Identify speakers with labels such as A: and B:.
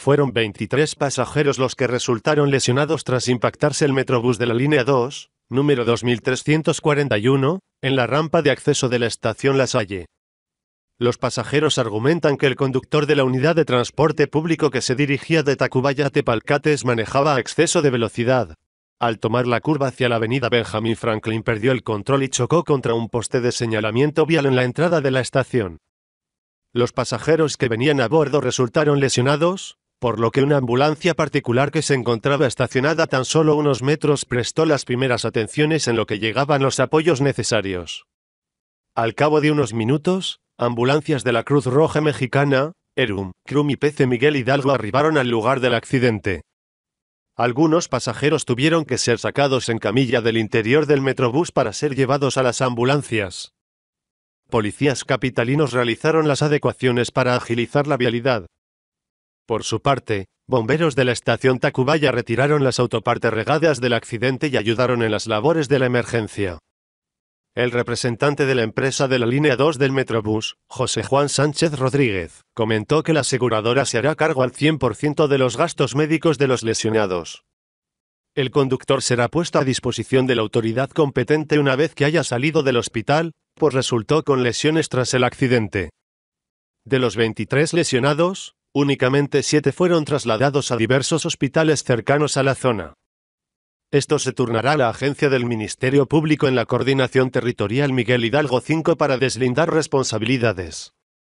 A: Fueron 23 pasajeros los que resultaron lesionados tras impactarse el metrobús de la línea 2, número 2341, en la rampa de acceso de la estación La Salle. Los pasajeros argumentan que el conductor de la unidad de transporte público que se dirigía de Tacubaya a Tepalcates manejaba a exceso de velocidad. Al tomar la curva hacia la avenida Benjamin Franklin perdió el control y chocó contra un poste de señalamiento vial en la entrada de la estación. Los pasajeros que venían a bordo resultaron lesionados, por lo que una ambulancia particular que se encontraba estacionada tan solo unos metros prestó las primeras atenciones en lo que llegaban los apoyos necesarios. Al cabo de unos minutos, ambulancias de la Cruz Roja Mexicana, Erum, Crum y PC Miguel Hidalgo arribaron al lugar del accidente. Algunos pasajeros tuvieron que ser sacados en camilla del interior del Metrobús para ser llevados a las ambulancias. Policías capitalinos realizaron las adecuaciones para agilizar la vialidad, por su parte, bomberos de la estación Tacubaya retiraron las autopartes regadas del accidente y ayudaron en las labores de la emergencia. El representante de la empresa de la línea 2 del Metrobús, José Juan Sánchez Rodríguez, comentó que la aseguradora se hará cargo al 100% de los gastos médicos de los lesionados. El conductor será puesto a disposición de la autoridad competente una vez que haya salido del hospital, pues resultó con lesiones tras el accidente. De los 23 lesionados, únicamente siete fueron trasladados a diversos hospitales cercanos a la zona. Esto se turnará a la agencia del Ministerio Público en la Coordinación Territorial Miguel Hidalgo 5 para deslindar responsabilidades.